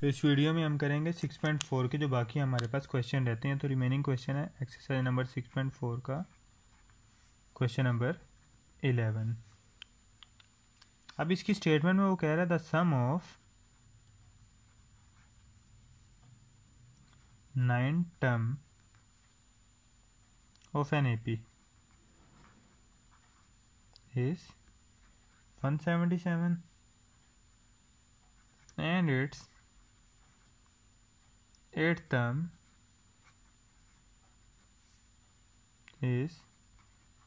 तो इस वीडियो में हम करेंगे सिक्स पॉइंट फोर के जो बाकी हमारे पास क्वेश्चन रहते हैं तो रिमेनिंग क्वेश्चन है exercise number six point four का क्वेश्चन नंबर इलेवन अब इसकी स्टेटमेंट में वो कह रहा है the sum of nine term of an A P is seven and it's eighth term is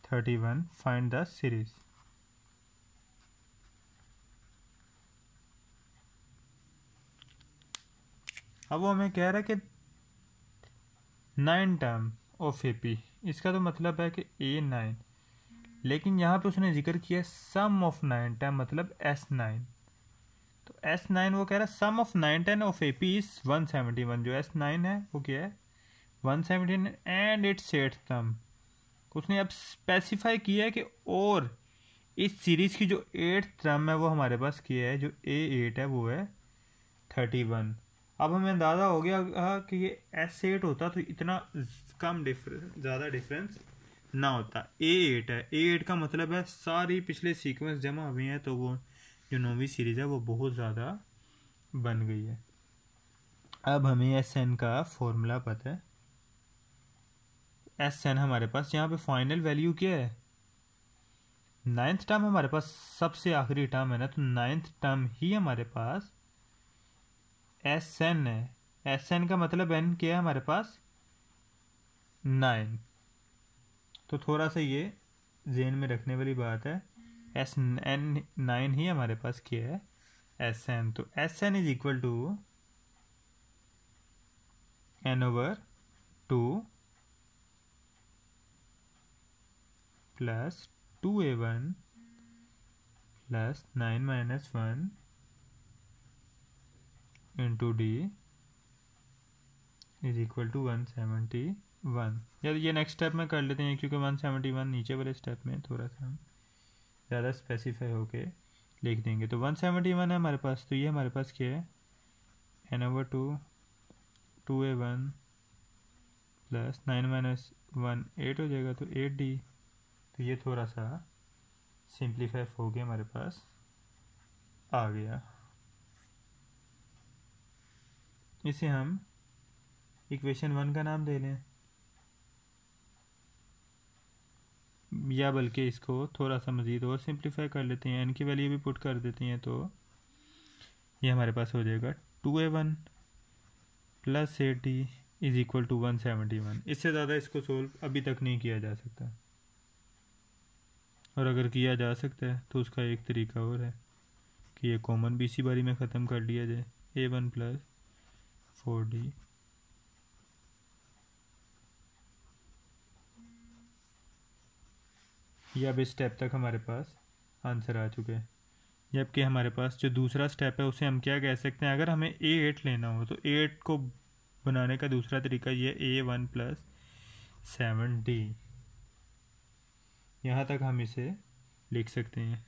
31 find the series अब वो हमें कह रहा है कि nine term of A P इसका तो मतलब है कि ए नाइन लेकिन यहाँ पे उसने जिक्र किया सम ऑफ नाइन टर्म मतलब एस नाइन तो एस नाइन वो कह रहा है sum of nine ten of A P is one seventy one जो एस नाइन है वो क्या है one seventy and it's eight sum उसने अब स्पेसिफाई किया है कि और इस सीरीज़ की जो एट सम है वो हमारे पास किया है जो ए एट है वो है थर्टी वन अब हमें अंदाज़ा हो गया कि ये एस एट होता तो इतना कम डिफरेंस ज़्यादा डिफरेंस ना होता ए एट है ए एट का मतलब है सारी पिछले सीक्वेंस जमा हुई हैं तो वो जो नौवीं सीरीज़ है वो बहुत ज़्यादा बन गई है अब हमें एस एन का फॉर्मूला पता है एस एन हमारे पास यहाँ पे फाइनल वैल्यू क्या है नाइन्थ टर्म हमारे पास सबसे आखिरी टर्म है ना तो नाइन्थ टर्म ही हमारे पास एस एन है एस एन का मतलब एन क्या है हमारे पास नाइन तो थोड़ा सा ये जेन में रखने वाली बात है एस एन नाइन ही हमारे पास किया है एस एन तो S N is equal to N over two plus two A one plus nine minus one into D is equal to one seventy one यार ये नेक्स्ट स्टेप में कर लेते हैं क्योंकि वन सेवेंटी वन नीचे वाले स्टेप में थोड़ा सा हम ज़्यादा स्पेसिफाई होके लिख देंगे तो वन सेवेंटी वन है हमारे पास तो ये हमारे पास क्या है N over two two A one plus nine minus one eight हो जाएगा तो एट डी तो ये थोड़ा सा सिंप्लीफाई हो गया हमारे पास आ गया इसे हम इक्वेशन वन का नाम दे लें या बल्कि इसको थोड़ा सा मज़ीद और सिंप्लीफाई कर लेते हैं एन की वैल्यू भी पुट कर देते हैं तो ये हमारे पास हो जाएगा two A one plus eighty is equal to one seventy one इससे ज़्यादा इसको सोल्व अभी तक नहीं किया जा सकता और अगर किया जा सकता है तो उसका एक तरीका और है कि ये कॉमन सी बारी में ख़त्म कर लिया जाए A one plus four D ये अब इस स्टेप तक हमारे पास आंसर आ चुके हैं जबकि हमारे पास जो दूसरा स्टेप है उसे हम क्या कह सकते हैं अगर हमें ए एट लेना हो तो एट को बनाने का दूसरा तरीका ये A one plus seven D यहाँ तक हम इसे लिख सकते हैं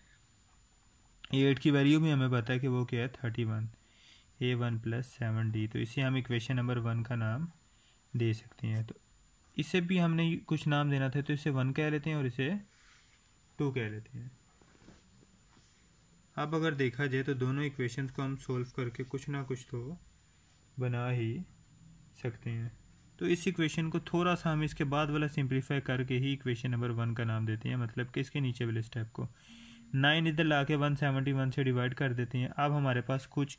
ए एट की वैल्यू भी हमें पता है कि वो क्या है थर्टी वन ए वन प्लस सेवन डी तो इसे हम इक्वेशन नंबर वन का नाम दे सकते हैं तो इसे भी हमने कुछ नाम देना था तो इसे वन कह लेते हैं और इसे टू कह लेते हैं अब अगर देखा जाए तो दोनों इक्वेशंस को हम सोल्व करके कुछ ना कुछ तो बना ही सकते हैं तो इस इक्वेशन को थोड़ा सा हम इसके बाद वाला सिंप्लीफाई करके ही इक्वेशन नंबर वन का नाम देते हैं मतलब कि इसके नीचे वाले स्टेप को नाइन इधर ला के वन सेवेंटी वन से डिवाइड कर देते हैं अब हमारे पास कुछ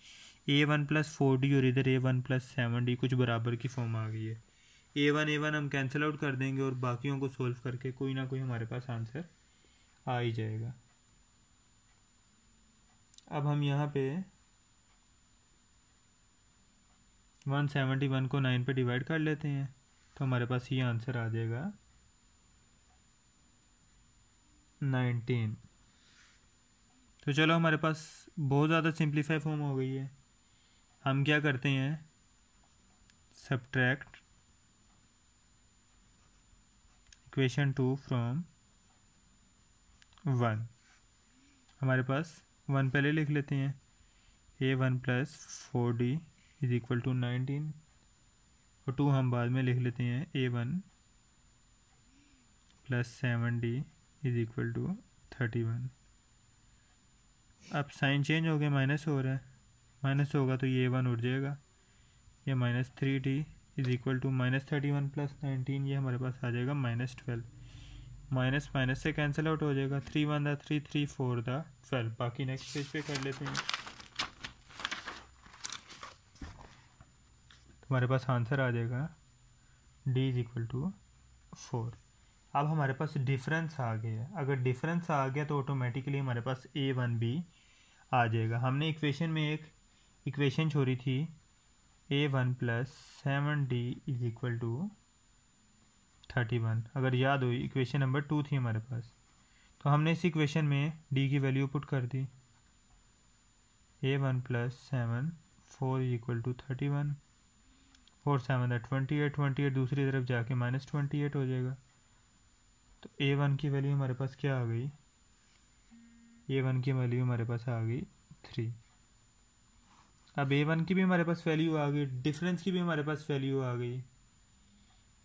A one plus four D और इधर A one plus seven D कुछ बराबर की फॉर्म आ गई है ए वन ए वन हम कैंसिल आउट कर देंगे और बाकियों को सोल्व करके कोई ना कोई हमारे पास आंसर आ ही जाएगा अब हम यहाँ पे 171 को 9 पे डिवाइड कर लेते हैं तो हमारे पास ये आंसर आ जाएगा 19 तो चलो हमारे पास बहुत ज़्यादा सिंप्लीफाई फॉर्म हो गई है हम क्या करते हैं subtract equation two from one हमारे पास वन पहले लिख लेते हैं A one plus four D is equal to nineteen और टू हम बाद में लिख लेते हैं A one plus seven D is equal to thirty one अब साइन चेंज हो गया माइनस हो रहा है माइनस होगा तो ये वन उठ जाएगा ये minus three D is equal to minus thirty one plus nineteen ये हमारे पास आ जाएगा माइनस ट्वेल्व माइनस माइनस से कैंसिल आउट हो जाएगा थ्री वन दा थ्री थ्री फोर दा ट्वेल्व बाकी नेक्स्ट पेज पे कर लेते हैं तुम्हारे पास आंसर आ जाएगा D is equal to four अब हमारे पास डिफरेंस आ गया अगर डिफरेंस आ गया तो ऑटोमेटिकली हमारे पास ए वन बी आ जाएगा हमने इक्वेशन में एक इक्वेशन छोड़ी थी A one plus seven D is equal to thirty one अगर याद हो इक्वेशन नंबर टू थी हमारे पास तो हमने इस इक्वेशन में डी की वैल्यू पुट कर दी A one plus seven four equal to thirty one four seven है ट्वेंटी एट ट्वेंटी एट दूसरी तरफ जाके माइनस ट्वेंटी एट हो जाएगा तो ए वन की वैल्यू हमारे पास क्या आ गई ए वन की वैल्यू हमारे पास आ गई थ्री अब ए वन की भी हमारे पास वैल्यू आ गई डिफरेंस की भी हमारे पास वैल्यू आ गई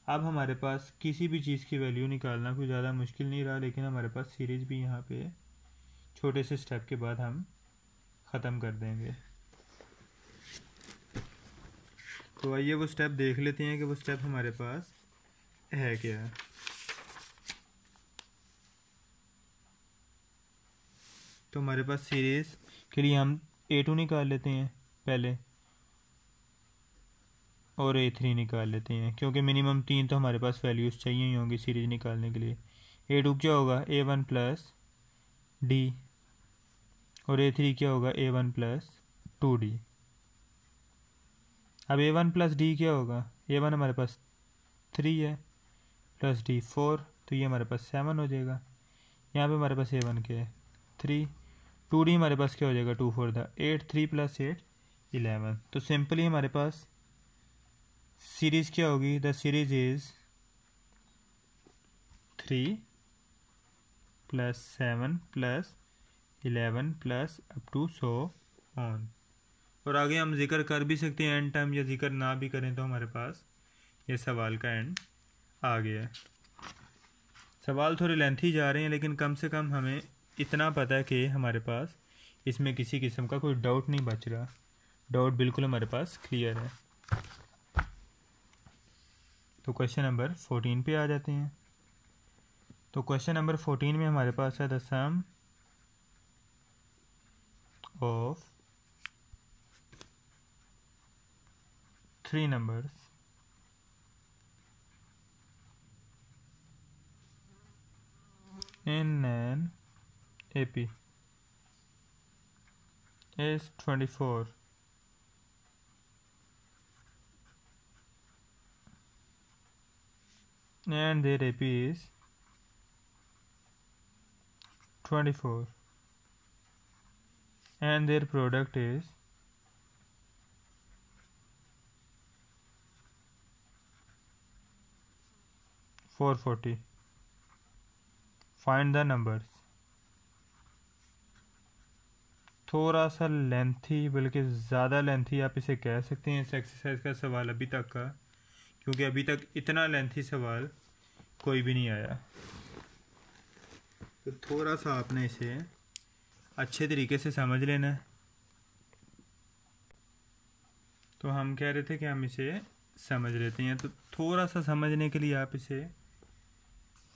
अब हमारे पास किसी भी चीज़ की वैल्यू निकालना कोई ज़्यादा मुश्किल नहीं रहा लेकिन हमारे पास सीरीज़ भी यहाँ पे छोटे से स्टेप के बाद हम ख़त्म कर देंगे तो आइए वो स्टेप देख लेते हैं कि वो स्टेप हमारे पास है क्या तो हमारे पास सीरीज़ के लिए हम ए टू निकाल लेते हैं पहले और ए थ्री निकाल लेते हैं क्योंकि मिनिमम तीन तो हमारे पास वैल्यूज़ चाहिए ही होंगी सीरीज निकालने के लिए ए टू क्या होगा ए वन प्लस डी और ए थ्री क्या होगा A one plus two D अब ए वन प्लस डी क्या होगा ए वन हमारे पास थ्री है प्लस डी फोर तो ये हमारे पास सेवन हो जाएगा यहाँ पे हमारे पास ए वन क्या है थ्री टू डी हमारे पास क्या हो जाएगा two four the eight three plus eight eleven तो सिंपली हमारे पास सीरीज क्या होगी the series is three plus seven plus eleven plus up to so on और आगे हम जिक्र कर भी सकते हैं एंड टाइम या जिक्र ना भी करें तो हमारे पास ये सवाल का एंड आ गया सवाल थोड़े लेंथी जा रहे हैं लेकिन कम से कम हमें इतना पता है कि हमारे पास इसमें किसी किस्म का कोई डाउट नहीं बच रहा डाउट बिल्कुल हमारे पास क्लियर है तो क्वेश्चन नंबर फोर्टीन पे आ जाते हैं तो क्वेश्चन नंबर फोर्टीन में हमारे पास है the sum of three numbers in AP S twenty four and their AP is 24 and their product is 440 find the numbers थोड़ा सा लेंथी बल्कि ज़्यादा लेंथी आप इसे कह सकते हैं इस एक्सरसाइज का सवाल अभी तक का क्योंकि अभी तक इतना लेंथी सवाल कोई भी नहीं आया तो थोड़ा सा आपने इसे अच्छे तरीके से समझ लेना है तो हम कह रहे थे कि हम इसे समझ लेते हैं तो थोड़ा सा समझने के लिए आप इसे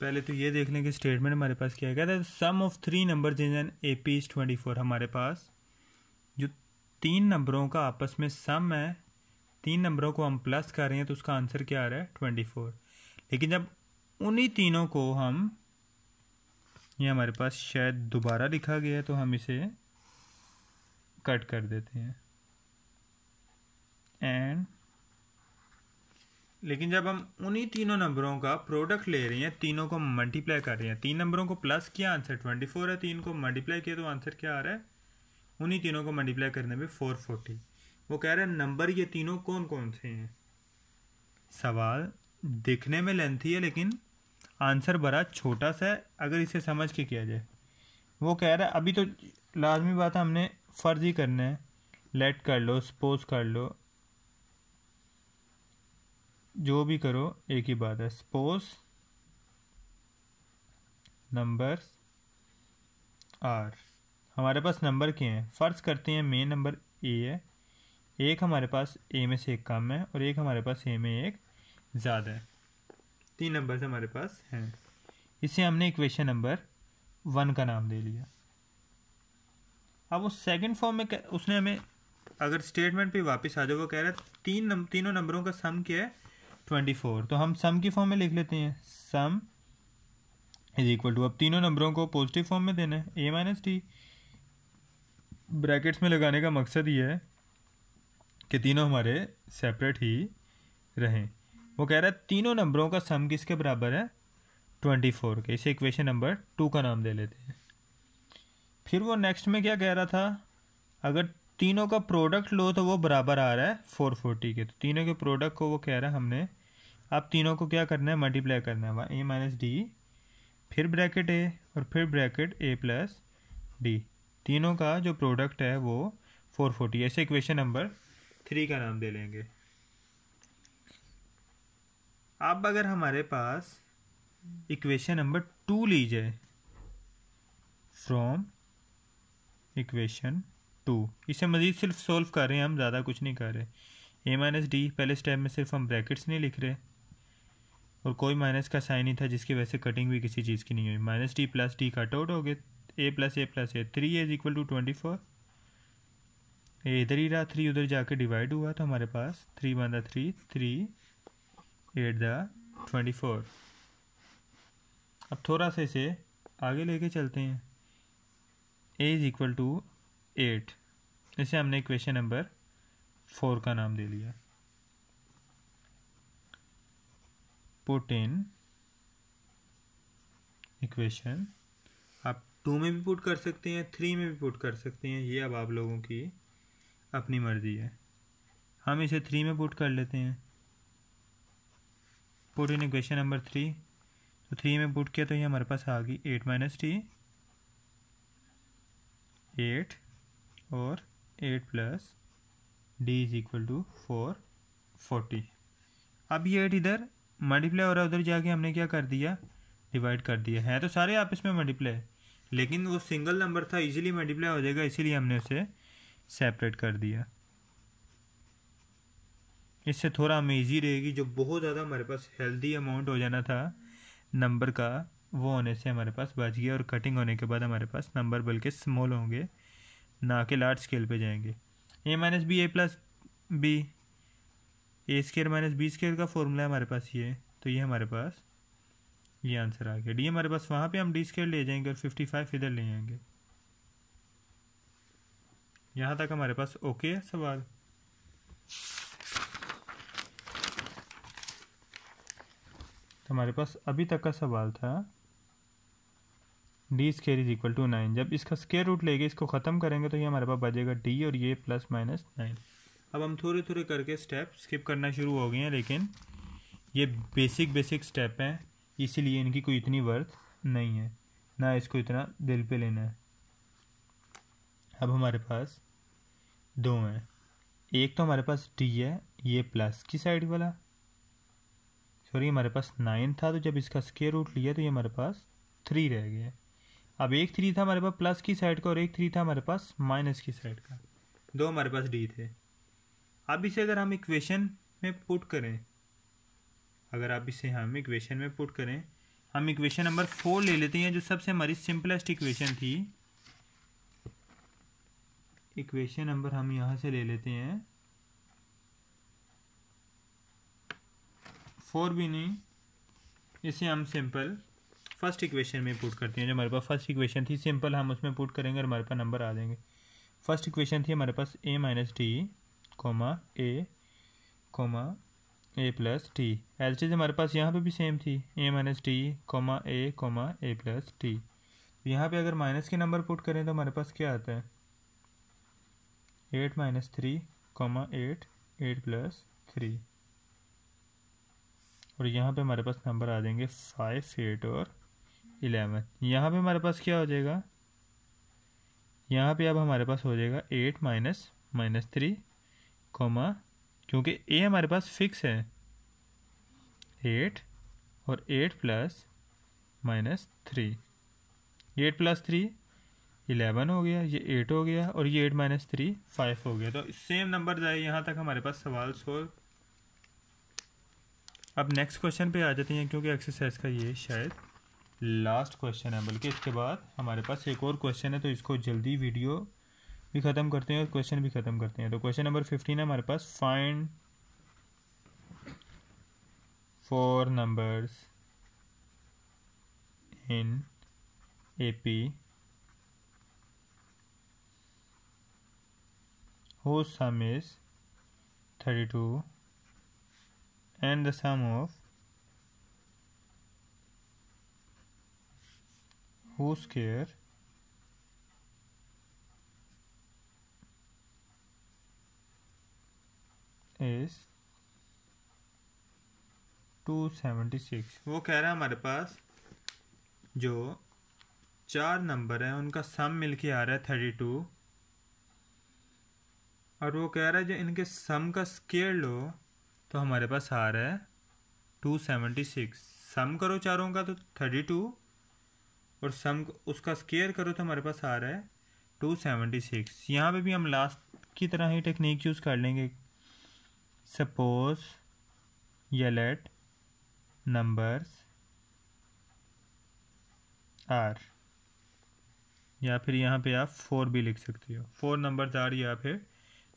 पहले तो ये देख लें कि स्टेटमेंट हमारे पास क्या कहता है sum of three number in an A P twenty four हमारे पास जो तीन नंबरों का आपस में सम है तीन नंबरों को हम प्लस कर रहे हैं तो उसका आंसर क्या आ रहा है ट्वेंटी फोर लेकिन जब उन्हीं तीनों को हम ये हमारे पास शायद दोबारा लिखा गया है तो हम इसे कट कर देते हैं एंड लेकिन जब हम उन्हीं तीनों नंबरों का प्रोडक्ट ले रहे हैं तीनों को मल्टीप्लाई कर रहे हैं तीन नंबरों को प्लस किया आंसर ट्वेंटी फोर है तीन को मल्टीप्लाई किया तो आंसर क्या आ रहा है उन्हीं तीनों को मल्टीप्लाई करने में फोर फोर्टी वो कह रहे हैं नंबर ये तीनों कौन कौन से हैं सवाल दिखने में लेंथी है लेकिन आंसर बड़ा छोटा सा है अगर इसे समझ के किया जाए वो कह रहा है अभी तो लाजमी बात है हमने फ़र्ज़ ही करना है लेट कर लो सपोज कर लो जो भी करो एक ही बात है सपोज नंबर्स आर हमारे पास नंबर के हैं फ़र्ज़ करते हैं मेन नंबर ए है एक हमारे पास ए में से एक कम है और एक हमारे पास ए में एक ज़्यादा है तीन नंबर हमारे पास हैं इसे हमने इक्वेशन नंबर वन का नाम दे लिया अब उस सेकंड फॉर्म में उसने हमें अगर स्टेटमेंट पे वापस आ जाओ वो कह रहा है तीन नम, तीनों नंबरों का सम क्या है ट्वेंटी फोर तो हम सम की फॉर्म में लिख लेते हैं सम इज इक्वल टू अब तीनों नंबरों को पॉजिटिव फॉर्म में देना है ए माइनस टी ब्रैकेट्स में लगाने का मकसद ये है कि तीनों हमारे सेपरेट ही रहें वो कह रहा है तीनों नंबरों का सम किसके बराबर है ट्वेंटी फोर के इसे इक्वेशन नंबर टू का नाम दे लेते हैं फिर वो नेक्स्ट में क्या कह रहा था अगर तीनों का प्रोडक्ट लो तो वो बराबर आ रहा है फोर फोर्टी के तो तीनों के प्रोडक्ट को वो कह रहा है हमने अब तीनों को क्या करना है मल्टीप्लाई करना है वहाँ ए माइनस डी फिर ब्रैकेट ए और फिर ब्रैकेट ए प्लस डी तीनों का जो प्रोडक्ट है वो फोर फोर्टी ऐसे इक्वेशन नंबर थ्री का नाम दे लेंगे अब अगर हमारे पास इक्वेशन नंबर टू ली जाए फ्रॉम इक्वेशन टू इसे मज़ीद सिर्फ सॉल्व कर रहे हैं हम ज़्यादा कुछ नहीं कर रहे ए माइनस डी पहले स्टेप में सिर्फ हम ब्रैकेट्स नहीं लिख रहे और कोई माइनस का साइन नहीं था जिसकी वजह से कटिंग भी किसी चीज़ की नहीं हुई minus d plus d cut out हो गए a plus a plus a three is equal to twenty four ये इधर ही रहा थ्री उधर जाके डिवाइड हुआ तो हमारे पास three one the three three eight the twenty four अब थोड़ा सा इसे आगे लेके चलते हैं a is equal to eight इसे हमने क्वेश्चन नंबर फोर का नाम दे लिया पुट इन इक्वेशन आप टू में भी पुट कर सकते हैं थ्री में भी पुट कर सकते हैं ये अब आप लोगों की अपनी मर्ज़ी है हम इसे थ्री में पुट कर लेते हैं put in equation number three तो थ्री में पुट किया तो ये हमारे पास आ गई एट माइनस थ्री एट और eight plus d is equal to four forty अब ये एट इधर मल्टीप्लाई हो रहा है उधर जाके हमने क्या कर दिया डिवाइड कर दिया है तो सारे आप इसमें मल्टीप्लाई लेकिन वो सिंगल नंबर था इजीली मल्टीप्लाई हो जाएगा इसीलिए हमने उसे सेपरेट कर दिया इससे थोड़ा अमेजी रहेगी जो बहुत ज़्यादा हमारे पास हेल्दी अमाउंट हो जाना था नंबर का वो होने से हमारे पास बच गया और कटिंग होने के बाद हमारे पास नंबर बल्कि स्मॉल होंगे ना कि लार्ज स्केल पे जाएंगे a minus b a plus b a square minus b square का फॉर्मूला हमारे पास ये तो ये हमारे पास ये आंसर आ गया डी हमारे पास वहाँ पे हम डी स्केयर ले जाएंगे और फिफ्टी फाइव इधर ले आएंगे यहाँ तक हमारे पास ओके है सवाल तो हमारे पास अभी तक का सवाल था d square is equal to nine जब इसका स्केयर रूट लेके इसको ख़त्म करेंगे तो ये हमारे पास बजेगा डी और ये प्लस माइनस नाइन अब हम थोड़े थोड़े करके स्टेप स्किप करना शुरू हो गए हैं लेकिन ये बेसिक बेसिक स्टेप हैं इसीलिए इनकी कोई इतनी वर्थ नहीं है ना इसको इतना दिल पे लेना है अब हमारे पास दो हैं एक तो हमारे पास डी है ये प्लस की साइड वाला सॉरी हमारे पास नाइन था तो जब इसका स्केयर रूट लिया तो ये हमारे पास थ्री रह गया अब एक थ्री था हमारे पास प्लस की साइड का और एक थ्री था हमारे पास माइनस की साइड का दो हमारे पास डी थे अब इसे अगर हम इक्वेशन में पुट करें अगर आप इसे हम इक्वेशन में पुट करें हम इक्वेशन नंबर फोर ले लेते हैं जो सबसे हमारी सिंपलेस्ट इक्वेशन थी इक्वेशन नंबर हम यहाँ से ले लेते हैं फोर भी नहीं इसे हम सिंपल फर्स्ट इक्वेशन में पुट करते हैं जो हमारे पास फर्स्ट इक्वेशन थी सिंपल हम उसमें पुट करेंगे और हमारे पास नंबर आ जाएंगे फर्स्ट इक्वेशन थी हमारे पास a minus d comma a comma a plus d एल इज हमारे पास यहाँ पे भी सेम थी a minus d comma a comma a plus d यहाँ पर अगर माइनस के नंबर पुट करें तो हमारे पास क्या आता है eight minus three comma eight eight plus three और यहाँ पे हमारे पास नंबर आ जाएंगे फाइव एट और इलेवन यहाँ पे हमारे पास क्या हो जाएगा यहाँ पे अब हमारे पास हो जाएगा eight minus minus three comma क्योंकि ए हमारे पास फिक्स है एट और eight plus minus three eight plus three eleven हो गया ये एट हो गया और ये एट माइनस थ्री फाइव हो गया तो सेम नंबर आए यहाँ तक हमारे पास सवाल सोल्व अब नेक्स्ट क्वेश्चन पे आ जाते हैं क्योंकि एक्सरसाइज का ये शायद लास्ट क्वेश्चन है बल्कि इसके बाद हमारे पास एक और क्वेश्चन है तो इसको जल्दी वीडियो भी ख़त्म करते हैं और क्वेश्चन भी ख़त्म करते हैं तो क्वेश्चन नंबर फिफ्टीन है हमारे पास find four numbers in A P whose sum is 32 and the sum of whose square is 276 वो कह रहा है हमारे पास जो चार नंबर हैं उनका सम मिलके आ रहा है थर्टी टू और वो कह रहा है जो इनके सम का स्केयर लो तो हमारे पास आ रहा है टू सेवेंटी सिक्स सम करो चारों का तो थर्टी टू और सम उसका स्केयर करो तो हमारे पास आ रहा है टू सेवेंटी सिक्स यहाँ पर भी हम लास्ट की तरह ही टेक्निक यूज़ कर लेंगे सपोज या लेट नंबर्स आर या फिर यहाँ पे आप फोर भी लिख सकते हो फोर नंबर्स आर या फिर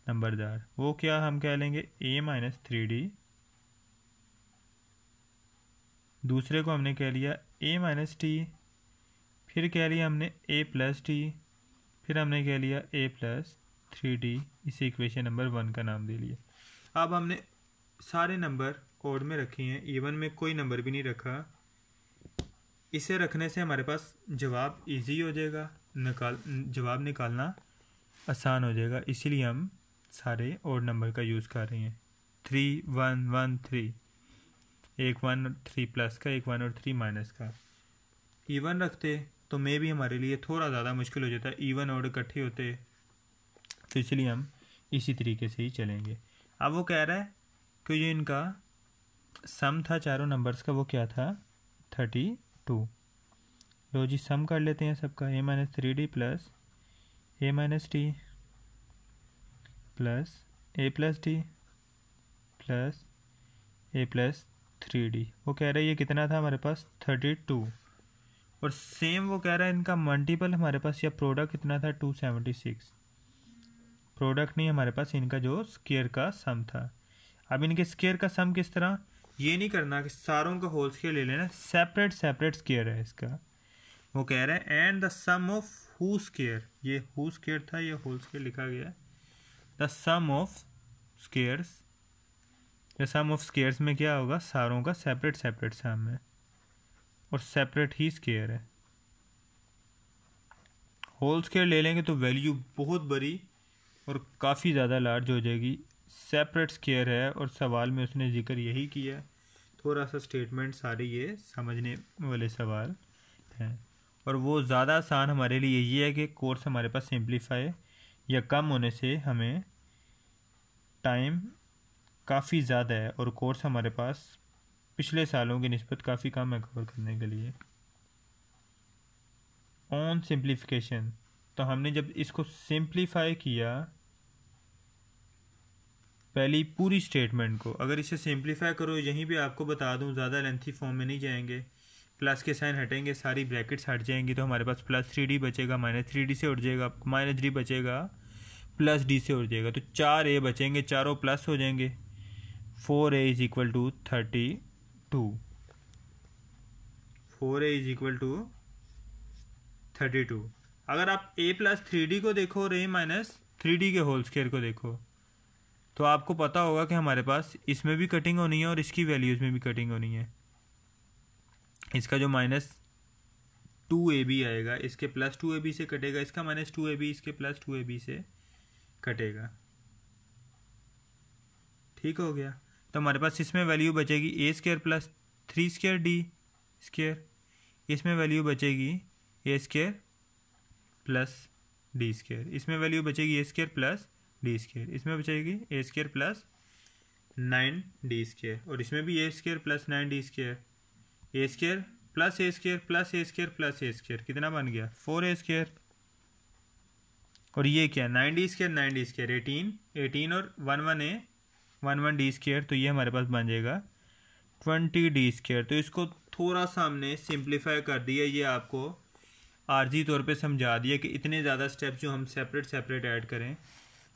नंबरदार वो क्या हम कह लेंगे ए माइनस थ्री डी दूसरे को हमने कह लिया ए माइनस टी फिर कह लिया हमने ए प्लस टी फिर हमने कह लिया ए प्लस थ्री डी इसे इक्वेशन नंबर वन का नाम दे लिया अब हमने सारे नंबर कोड में रखे हैं इवन में कोई नंबर भी नहीं रखा इसे रखने से हमारे पास जवाब इजी हो जाएगा निकाल जवाब निकालना आसान हो जाएगा इसीलिए हम सारे और नंबर का यूज़ कर रही हैं थ्री वन वन थ्री एक वन थ्री प्लस का एक वन और थ्री माइनस का इवन रखते तो मे भी हमारे लिए थोड़ा ज़्यादा मुश्किल हो जाता इवन और इकट्ठे होते तो इसलिए हम इसी तरीके से ही चलेंगे अब वो कह रहा है कि जो इनका सम था चारों नंबर्स का वो क्या था थर्टी टू लो जी सम कर लेते हैं सबका a minus three d plus a minus d plus a plus d plus a plus three d वो कह रहा है ये कितना था हमारे पास थर्टी टू और सेम वो कह रहा है इनका मल्टीपल हमारे पास या प्रोडक्ट कितना था टू सेवेंटी सिक्स प्रोडक्ट नहीं हमारे पास इनका जो स्केयर का सम था अब इनके स्केयर का सम किस तरह ये नहीं करना कि सारों का होल स्केयर ले लेना सेपरेट सेपरेट स्केयर है इसका वो कह रहे हैं and the sum of whose square ये हु स्केयर था ये होल स्केयर लिखा गया है the sum of squares the sum of squares में क्या होगा सारों का सेपरेट सेपरेट सम है और सेपरेट ही स्केयर है होल स्केयर ले लेंगे तो वैल्यू बहुत बड़ी और काफ़ी ज़्यादा लार्ज हो जाएगी सेपरेट स्केयर है और सवाल में उसने जिक्र यही किया थोड़ा सा स्टेटमेंट सारे ये समझने वाले सवाल हैं और वो ज़्यादा आसान हमारे लिए यही है कि कोर्स हमारे पास सिंप्लीफाई या कम होने से हमें टाइम काफ़ी ज़्यादा है और कोर्स हमारे पास पिछले सालों की नस्बत काफ़ी कम है कवर करने के लिए ऑन सिंप्लीफिकेशन तो हमने जब इसको सिंप्लीफाई किया पहली पूरी स्टेटमेंट को अगर इसे सिंप्लीफाई करो यहीं पे आपको बता दूं ज़्यादा लेंथी फॉर्म में नहीं जाएंगे प्लस के साइन हटेंगे सारी ब्रैकेट्स हट जाएंगी तो हमारे पास प्लस थ्री डी बचेगा माइनस थ्री डी से उठ जाएगा माइनस थ्री बचेगा प्लस डी से उठ जाएगा तो चार ए बचेंगे चारों प्लस हो जाएंगे four a is equal to thirty two four a is equal to thirty two अगर आप ए प्लस थ्री डी को देखो और ए माइनस थ्री डी के होल स्केयर को देखो तो आपको पता होगा कि हमारे पास इसमें भी कटिंग होनी है और इसकी वैल्यूज़ में भी कटिंग होनी है इसका जो माइनस टू ए बी आएगा इसके प्लस टू ए बी से कटेगा इसका माइनस टू ए बी इसके प्लस टू ए बी से कटेगा ठीक हो गया तो हमारे पास इसमें वैल्यू बचेगी a square plus three square d square इसमें वैल्यू बचेगी a square plus d square इसमें वैल्यू बचेगी a square plus d square इसमें बचेगी a square plus nine d square और इसमें भी a square plus nine d square a square plus a square plus a square plus a square कितना बन गया फोर ए स्केयर और ये क्या nine d square d square eighteen eighteen और वन वन ए वन वन डी स्केयर तो ये हमारे पास बन जाएगा ट्वेंटी डी स्केयर तो इसको थोड़ा सा हमने सिंप्लीफाई कर दिया ये आपको आर्जी तौर पे समझा दिया कि इतने ज़्यादा स्टेप्स जो हम सेपरेट सेपरेट ऐड करें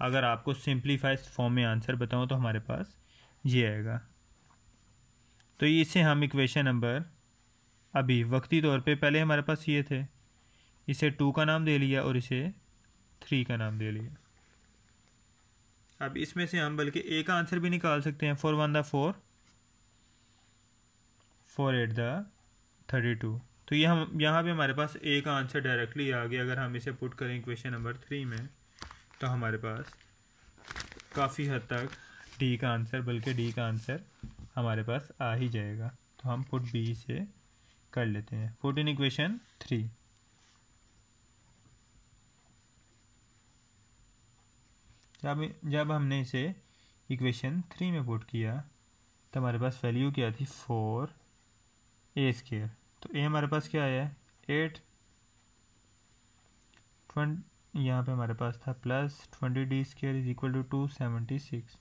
अगर आपको सिंप्लीफाइड फॉर्म में आंसर बताऊँ तो हमारे पास ये आएगा तो इसे हम इक्वेशन नंबर अभी वक्ती तौर पे पहले हमारे पास ये थे इसे टू का नाम दे लिया और इसे थ्री का नाम दे लिया अब इसमें से हम बल्कि ए का आंसर भी निकाल सकते हैं four one the four four eight the thirty two तो ये हम यहाँ पे हमारे पास ए का आंसर डायरेक्टली आ गया अगर हम इसे पुट करें इक्वेशन नंबर थ्री में तो हमारे पास काफ़ी हद तक डी का आंसर बल्कि डी का आंसर हमारे पास आ ही जाएगा तो हम पुट बी से कर लेते हैं फुट इन इक्वेशन थ्री जब जब हमने इसे इक्वेशन थ्री में पुट किया तो हमारे पास वैल्यू क्या थी फोर ए स्केयर तो ए हमारे पास क्या आया एट ट्वेंट यहाँ पे हमारे पास था plus twenty d square is equal to two seventy six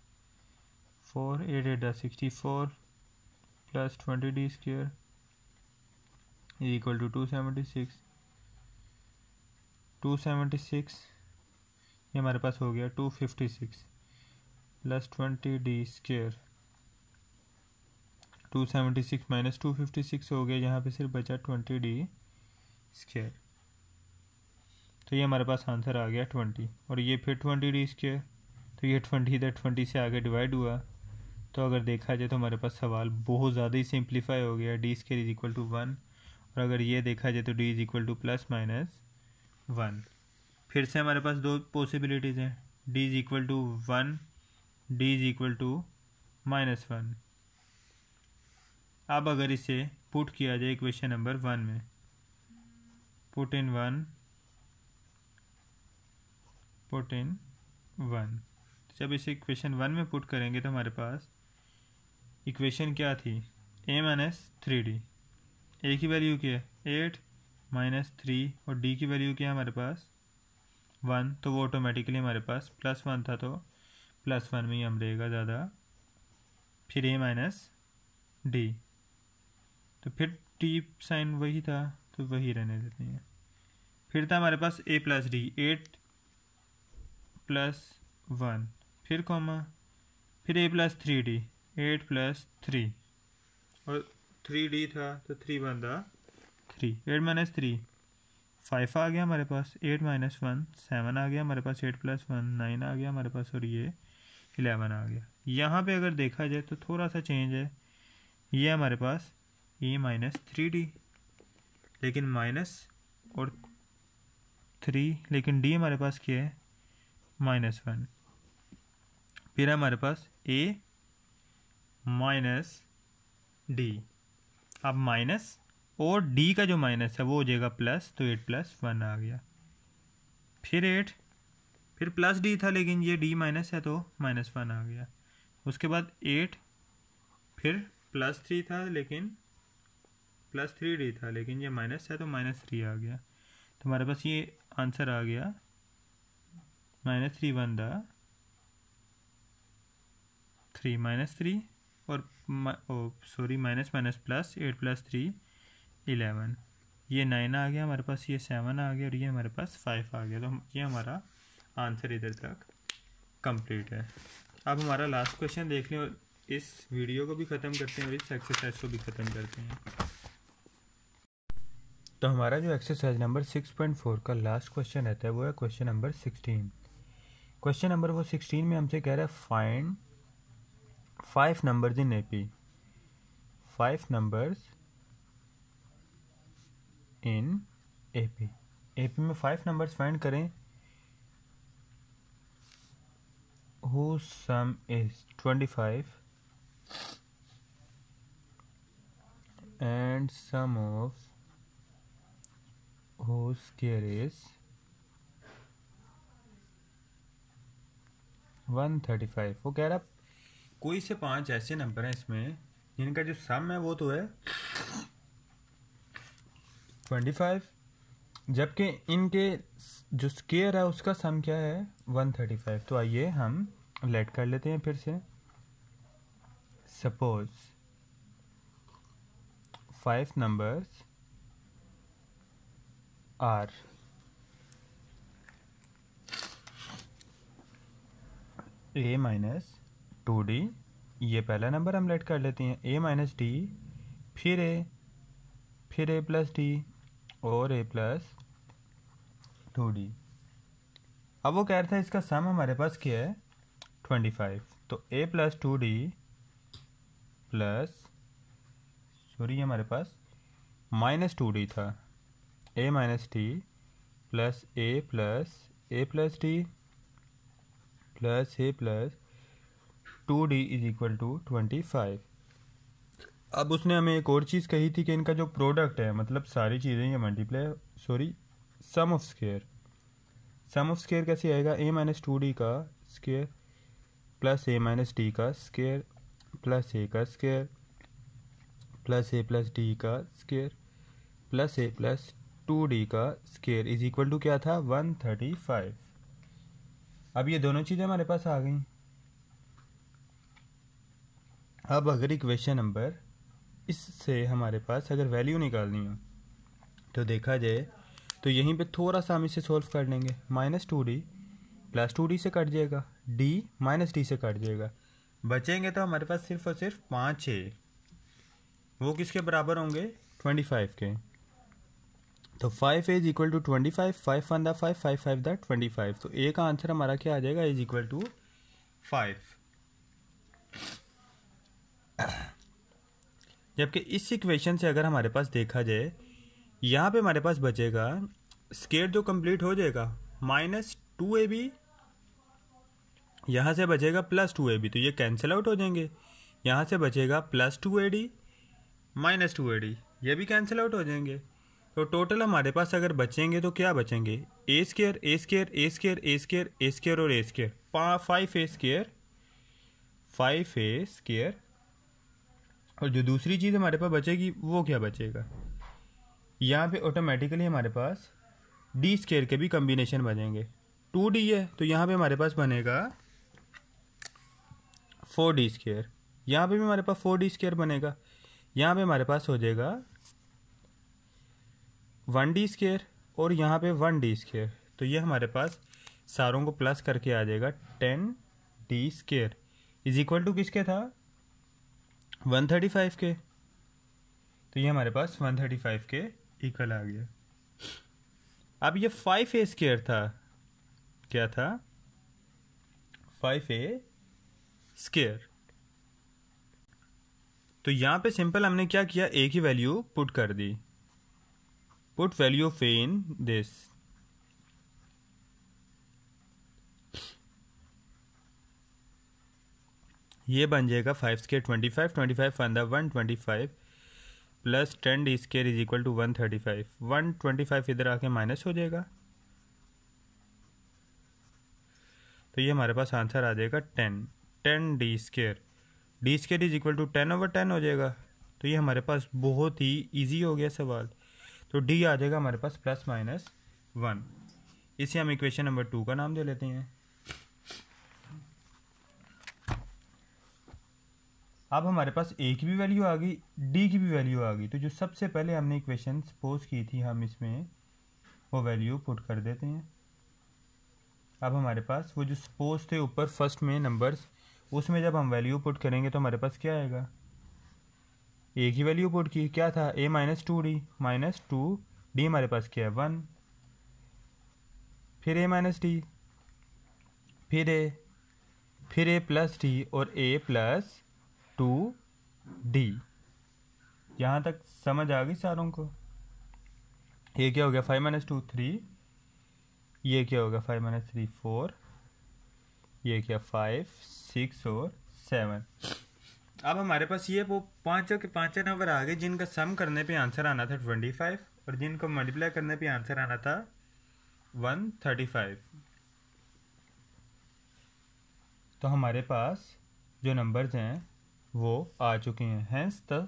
four eight eight the sixty four plus twenty d square is equal to two seventy six two seventy six ये हमारे पास हो गया two fifty six plus twenty d square two seventy six minus two fifty six हो गया यहाँ पे सिर्फ बचा ट्वेंटी डी स्क्र तो ये हमारे पास आंसर आ गया ट्वेंटी और ये फिर ट्वेंटी डी स्क्र तो ये ट्वेंटी इधर ट्वेंटी से आगे डिवाइड हुआ तो अगर देखा जाए तो हमारे पास सवाल बहुत ज़्यादा ही सिंप्लीफाई हो गया d square is equal to one और अगर ये देखा जाए तो d is equal to plus minus one फिर से हमारे पास दो पॉसिबिलिटीज़ हैं d is equal to one d is equal to minus one अब अगर इसे पुट किया जाए इक्वेशन नंबर वन में put in one put in one जब इसे इक्वेशन वन में पुट करेंगे तो हमारे पास इक्वेशन क्या थी a minus three d a की वैल्यू क्या है एट माइनस थ्री और डी की वैल्यू क्या है हमारे पास वन तो वो ऑटोमेटिकली हमारे पास प्लस वन था तो प्लस वन में ही हम रहेगा ज़्यादा फिर ए माइनस डी तो फिर टी साइन वही था तो वही रहने देते हैं फिर था हमारे पास a plus d eight plus one फिर कॉमा फिर a plus three d eight plus three और थ्री डी था तो थ्री बन रहा three eight minus three five आ गया हमारे पास एट माइनस वन सेवन आ गया हमारे पास एट प्लस वन नाइन आ गया हमारे पास और ये इलेवन आ गया यहाँ पे अगर देखा जाए तो थोड़ा सा चेंज है ये हमारे पास ए माइनस थ्री डी लेकिन माइनस और थ्री लेकिन डी हमारे पास क्या है माइनस वन फिर हमारे पास ए माइनस डी अब माइनस और डी का जो माइनस है वो हो जाएगा प्लस तो एट प्लस वन आ गया फिर एट फिर प्लस डी था लेकिन ये डी माइनस है तो माइनस वन आ गया उसके बाद एट फिर प्लस थ्री था लेकिन प्लस थ्री डी था लेकिन ये माइनस है तो माइनस थ्री आ गया तो हमारे पास ये आंसर आ गया minus three one the three minus three और sorry minus minus plus eight plus three eleven ये नाइन आ गया हमारे पास ये सेवन आ गया और ये हमारे पास फाइव आ गया तो ये हमारा आंसर इधर तक कंप्लीट है अब हमारा लास्ट क्वेश्चन देख लें और इस वीडियो को भी ख़त्म करते हैं और इस एक्सरसाइज को भी ख़त्म करते हैं तो हमारा जो exercise number six point four का लास्ट क्वेश्चन रहता है वो है question number sixteen question number वो सिक्सटीन में हमसे कह रहा है find five number in A P five number in A P A P में फाइव नंबर फाइंड करें whose sum is twenty five and sum of whose square is one thirty five वो कह रहा कोई से पांच ऐसे नंबर हैं इसमें जिनका जो सम है वो तो है ट्वेंटी फाइव जबकि इनके जो स्केयर है उसका सम क्या है वन थर्टी फाइव तो आइए हम लेट कर लेते हैं फिर से suppose five numbers are a minus two d ये पहला नंबर हम लेट कर लेते हैं ए माइनस डी फिर ए फिर ए प्लस डी और ए प्लस टू डी अब वो कह रहा था इसका सम हमारे पास क्या है ट्वेंटी फाइव तो a plus two d plus sorry हमारे पास माइनस टू डी था a minus d plus a plus a plus d plus a plus two d is equal to twenty five अब उसने हमें एक और चीज़ कही थी कि इनका जो प्रोडक्ट है मतलब सारी चीज़ें ये multiply sorry sum of square sum of square कैसे आएगा ए माइनस टू डी का square plus a minus d का स्केयर प्लस ए का square plus a plus d का square plus a plus two d का square is equal to क्या था one thirty five अब ये दोनों चीज़ें हमारे पास आ गई अब अगर इक्वेशन नंबर इससे हमारे पास अगर वैल्यू निकालनी हो तो देखा जाए तो यहीं पे थोड़ा सा हम इसे सॉल्व कर लेंगे minus two d plus two d से कट जाएगा डी माइनस डी से कट जाएगा बचेंगे तो हमारे पास सिर्फ और सिर्फ पाँच छः वो किसके बराबर होंगे ट्वेंटी फाइव के तो five is equal to twenty five five one the five five five the twenty five तो ए का आंसर हमारा क्या आ जाएगा इज इक्वल टू फाइव जबकि इस इक्वेशन से अगर हमारे पास देखा जाए यहाँ पे हमारे पास बचेगा स्केयर जो कंप्लीट हो जाएगा माइनस टू ए बी यहाँ से बचेगा प्लस टू ए बी तो ये कैंसिल आउट हो जाएंगे यहाँ से बचेगा plus two a d minus two a d ये भी कैंसिल आउट हो जाएंगे तो टोटल हमारे पास अगर बचेंगे तो क्या बचेंगे a square a square a square a square a square और a square five a square five a square और जो दूसरी चीज़ हमारे पास बचेगी वो क्या बचेगा यहाँ पे ऑटोमेटिकली हमारे पास डी स्केयर के भी कम्बिनेशन बनेंगे टू डी है तो यहाँ पे हमारे पास बनेगा फोर डी स्केयर यहाँ पर भी हमारे पास फोर डी स्केयर बनेगा यहाँ पे हमारे पास हो जाएगा वन डी स्केयर और यहाँ पे वन डी स्केयर तो ये हमारे पास सारों को प्लस करके आ जाएगा ten d square is equal to किसके था वन थर्टी फाइव के तो ये हमारे पास वन थर्टी फाइव के इक्वल आ गया अब ये फाइव ए स्केयर था क्या था फाइव ए स्केयर तो यहाँ पे सिंपल हमने क्या किया ए की वैल्यू पुट कर दी put value of a in this ये बन जाएगा five square twenty five twenty five फंदा one twenty five plus ten d square is equal to one thirty five one twenty five इधर आके माइनस हो जाएगा तो ये हमारे पास आंसर आ जाएगा ten ten d square d square is equal to ten over ten हो जाएगा तो ये हमारे पास बहुत ही ईजी हो गया सवाल तो डी आ जाएगा हमारे पास प्लस माइनस वन इसे हम इक्वेशन नंबर टू का नाम दे लेते हैं अब हमारे पास ए की भी वैल्यू आ गई डी की भी वैल्यू आ गई तो जो सबसे पहले हमने इक्वेशन सपोज की थी हम इसमें वो वैल्यू पुट कर देते हैं अब हमारे पास वो जो सपोज थे ऊपर फर्स्ट में नंबर्स उसमें जब हम वैल्यू पुट करेंगे तो हमारे पास क्या आएगा ए की वैल्यू पुट की क्या था a minus two d minus two d हमारे पास क्या है वन फिर ए माइनस डी फिर ए फिर ए प्लस डी और ए प्लस टू डी यहाँ तक समझ आ गई सारों को ये क्या हो गया फाइव माइनस टू थ्री ये क्या हो गया फाइव माइनस थ्री फोर ये क्या फाइव सिक्स और सेवन अब हमारे पास ये वो पाँचों के पाँचों नंबर आ गए जिनका सम करने पे आंसर आना था ट्वेंटी फाइव और जिनको मल्टीप्लाई करने पे आंसर आना था वन थर्टी फाइव तो हमारे पास जो नंबर्स हैं वो आ चुके हैं hence the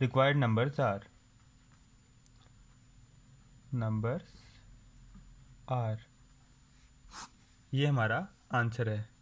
required numbers are numbers are ये हमारा आंसर है